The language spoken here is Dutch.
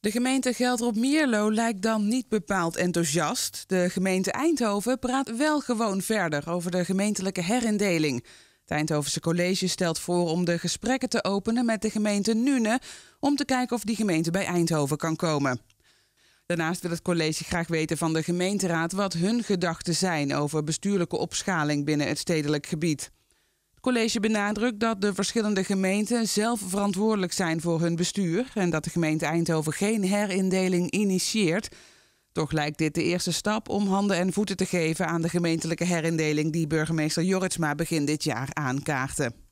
De gemeente Geldrop-Mierlo lijkt dan niet bepaald enthousiast. De gemeente Eindhoven praat wel gewoon verder over de gemeentelijke herindeling. Het Eindhovense college stelt voor om de gesprekken te openen met de gemeente Nune om te kijken of die gemeente bij Eindhoven kan komen. Daarnaast wil het college graag weten van de gemeenteraad wat hun gedachten zijn over bestuurlijke opschaling binnen het stedelijk gebied. Het college benadrukt dat de verschillende gemeenten zelf verantwoordelijk zijn voor hun bestuur en dat de gemeente Eindhoven geen herindeling initieert. Toch lijkt dit de eerste stap om handen en voeten te geven aan de gemeentelijke herindeling die burgemeester Joritsma begin dit jaar aankaartte.